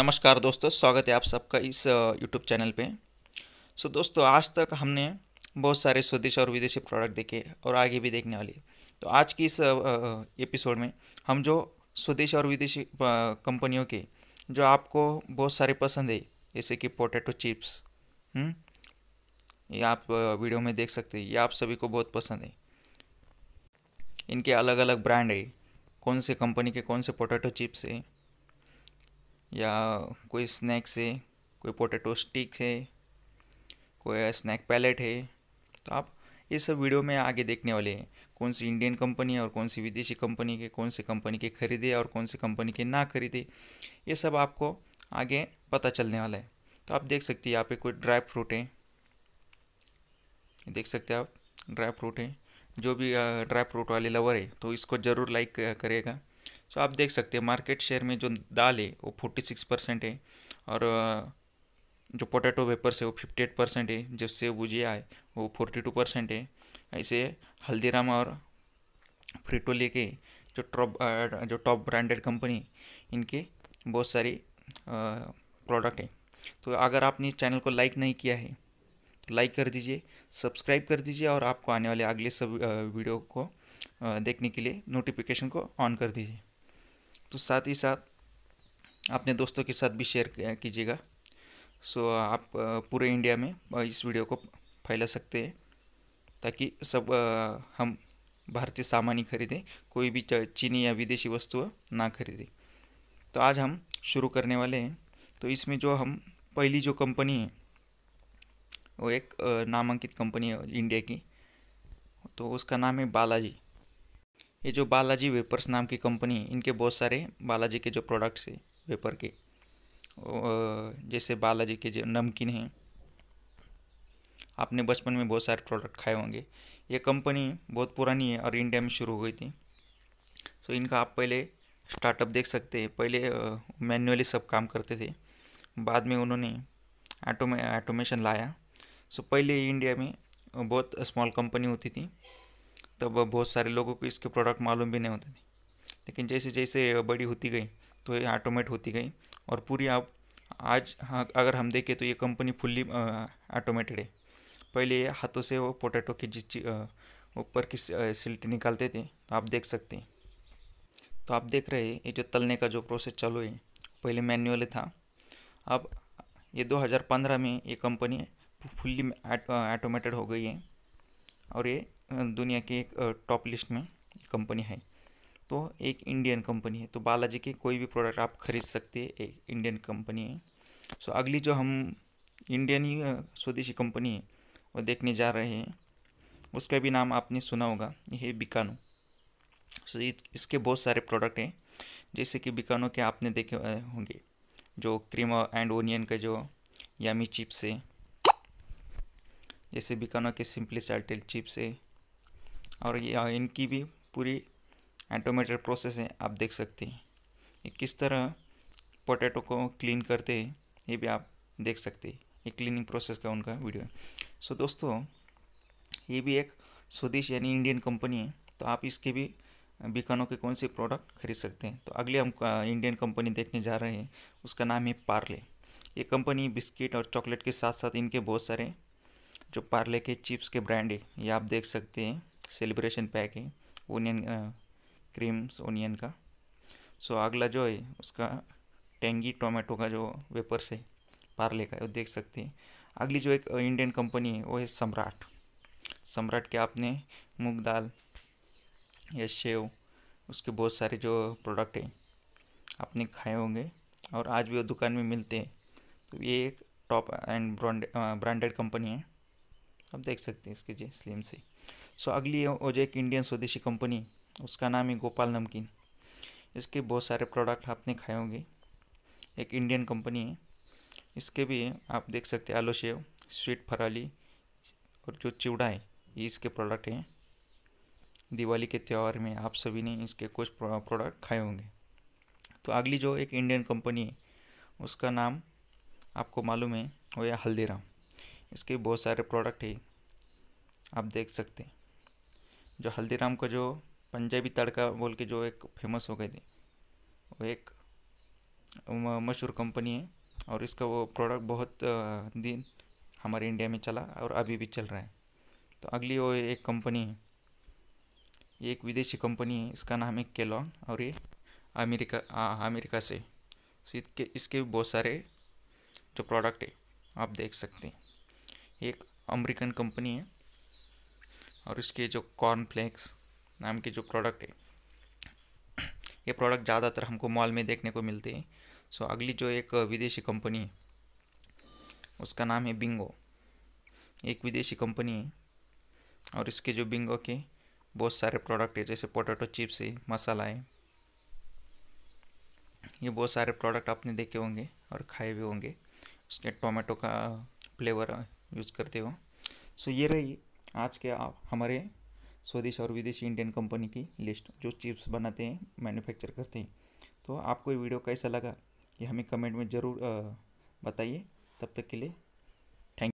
नमस्कार दोस्तों स्वागत है आप सबका इस यूट्यूब चैनल पे सो so, दोस्तों आज तक हमने बहुत सारे स्वदेशी और विदेशी प्रोडक्ट देखे और आगे भी देखने वाले तो आज की इस एपिसोड में हम जो स्वदेशी और विदेशी कंपनियों के जो आपको बहुत सारे पसंद है जैसे कि पोटैटो चिप्स हम्म, ये आप वीडियो में देख सकते हैं ये आप सभी को बहुत पसंद है इनके अलग अलग ब्रांड है कौन से कंपनी के कौन से पोटैटो चिप्स हैं या कोई स्नैक्स है कोई पोटैटो स्टिक है कोई स्नैक पैलेट है तो आप ये सब वीडियो में आगे देखने वाले हैं कौन सी इंडियन कंपनी और कौन सी विदेशी कंपनी के कौन सी कंपनी के खरीदे और कौन सी कंपनी के ना खरीदे ये सब आपको आगे पता चलने वाला है तो आप देख सकते हैं यहाँ पे कोई ड्राई फ्रूट है देख सकते हैं आप ड्राई फ्रूट है जो भी ड्राई फ्रूट वाले लवर है तो इसको ज़रूर लाइक करेगा तो आप देख सकते हैं मार्केट शेयर में जो दाल है वो फोर्टी सिक्स परसेंट है और जो पोटैटो वेपर्स है वो फिफ्टी एट परसेंट है जो सेव भुजिया है वो फोर्टी टू परसेंट है ऐसे हल्दीराम और फ्रिटोली लेके जो ट्रॉप जो टॉप ब्रांडेड कंपनी इनके बहुत सारी प्रोडक्ट हैं तो अगर आपने इस चैनल को लाइक नहीं किया है तो लाइक कर दीजिए सब्सक्राइब कर दीजिए और आपको आने वाले अगले सब वीडियो को देखने के लिए नोटिफिकेशन को ऑन कर दीजिए तो साथ ही साथ अपने दोस्तों के साथ भी शेयर कीजिएगा सो आप पूरे इंडिया में इस वीडियो को फैला सकते हैं ताकि सब हम भारतीय सामान ही खरीदें कोई भी चीनी या विदेशी वस्तु ना खरीदें तो आज हम शुरू करने वाले हैं तो इसमें जो हम पहली जो कंपनी है वो एक नामांकित कंपनी है इंडिया की तो उसका नाम है बालाजी ये जो बालाजी वेपर्स नाम की कंपनी है इनके बहुत सारे बालाजी के जो प्रोडक्ट्स है वेपर के जैसे बालाजी के जो नमकीन हैं आपने बचपन में बहुत सारे प्रोडक्ट खाए होंगे ये कंपनी बहुत पुरानी है और इंडिया में शुरू हुई थी सो इनका आप पहले स्टार्टअप देख सकते हैं पहले मैन्युअली सब काम करते थे बाद में उन्होंने ऑटोमे आटोमेशन लाया सो पहले इंडिया में बहुत स्मॉल कंपनी होती थी तब तो बहुत सारे लोगों को इसके प्रोडक्ट मालूम भी नहीं होते थे लेकिन जैसे जैसे बड़ी होती गई तो ये ऑटोमेट होती गई और पूरी आप आज हाँ अगर हम देखें तो ये कंपनी फुल्ली ऑटोमेटेड है पहले ये हाथों से वो पोटैटो की जिस ऊपर की सिल्टी निकालते थे तो आप देख सकते हैं तो आप देख रहे हैं ये जो तलने का जो प्रोसेस चालू है पहले मैनुअल था अब ये 2015 में ये कंपनी फुल्ली ऑटोमेटेड हो गई है और ये दुनिया की एक टॉप लिस्ट में कंपनी है तो एक इंडियन कंपनी है तो बालाजी के कोई भी प्रोडक्ट आप खरीद सकते हैं एक इंडियन कंपनी है सो अगली जो हम इंडियन ही स्वदेशी कंपनी है वो देखने जा रहे हैं उसका भी नाम आपने सुना होगा ये बिकानो सो इसके बहुत सारे प्रोडक्ट हैं जैसे कि बिकानो के आपने देखे होंगे जो क्रीम एंड ओनियन का जो यामी चिप्स है जैसे बिकानो के सिंपली साल्टेड चिप्स है और ये इनकी भी पूरी एटोमेटेड प्रोसेस है आप देख सकते हैं ये किस तरह पोटैटो को क्लीन करते हैं ये भी आप देख सकते हैं ये क्लीनिंग प्रोसेस का उनका वीडियो है सो so, दोस्तों ये भी एक स्वदेश यानी इंडियन कंपनी है तो आप इसके भी बिकानो के कौन से प्रोडक्ट खरीद सकते हैं तो अगले हम इंडियन कंपनी देखने जा रहे हैं उसका नाम है पार्ले ये कंपनी बिस्किट और चॉकलेट के साथ साथ इनके बहुत सारे जो पार्ले के चिप्स के ब्रांड है ये आप देख सकते हैं सेलिब्रेशन पैक है ओनियन क्रीम्स ओनियन का सो अगला जो है उसका टेंगी टोमेटो का जो वेपर्स है पार्ले का वो देख सकते हैं अगली जो एक इंडियन कंपनी है वो है सम्राट सम्राट के आपने मूग दाल या शेव उसके बहुत सारे जो प्रोडक्ट हैं आपने खाए होंगे और आज भी वो दुकान में मिलते हैं तो ये एक टॉप एंड ब्रांडेड कंपनी है आप देख सकते हैं इसके जी स्लिम से सो अगली वो जो एक इंडियन स्वदेशी कंपनी उसका नाम है गोपाल नमकीन इसके बहुत सारे प्रोडक्ट आपने खाए होंगे एक इंडियन कंपनी है इसके भी आप देख सकते हैं आलो शेव स्वीट फराली और जो चिवड़ा है ये इसके प्रोडक्ट हैं दिवाली के त्यौहार में आप सभी ने इसके कुछ प्रोडक्ट खाए होंगे तो अगली जो एक इंडियन कंपनी है उसका नाम आपको मालूम है वो है हल्दीराम इसके बहुत सारे प्रोडक्ट है आप देख सकते हैं जो हल्दीराम का जो पंजाबी तड़का बोल के जो एक फेमस हो गए थे वो एक मशहूर कंपनी है और इसका वो प्रोडक्ट बहुत दिन हमारे इंडिया में चला और अभी भी चल रहा है तो अगली वो एक कंपनी है ये एक विदेशी कंपनी है इसका नाम है केलॉन और ये अमेरिका आ, अमेरिका से इसके इसके बहुत सारे जो प्रोडक्ट है आप देख सकते हैं एक अमेरिकन कंपनी है और इसके जो कॉर्नफ्लेक्स नाम के जो प्रोडक्ट है ये प्रोडक्ट ज़्यादातर हमको मॉल में देखने को मिलते हैं सो अगली जो एक विदेशी कंपनी है उसका नाम है बिंगो एक विदेशी कंपनी है और इसके जो बिंगो के बहुत सारे प्रोडक्ट है जैसे पोटैटो चिप्स है मसाला है ये बहुत सारे प्रोडक्ट आपने देखे होंगे और खाए भी होंगे उसके टोमेटो का फ्लेवर यूज़ करते हो सो ये रही आज के आप हमारे स्वदेश और विदेशी इंडियन कंपनी की लिस्ट जो चिप्स बनाते हैं मैन्युफैक्चर करते हैं तो आपको ये वीडियो कैसा लगा ये हमें कमेंट में ज़रूर बताइए तब तक के लिए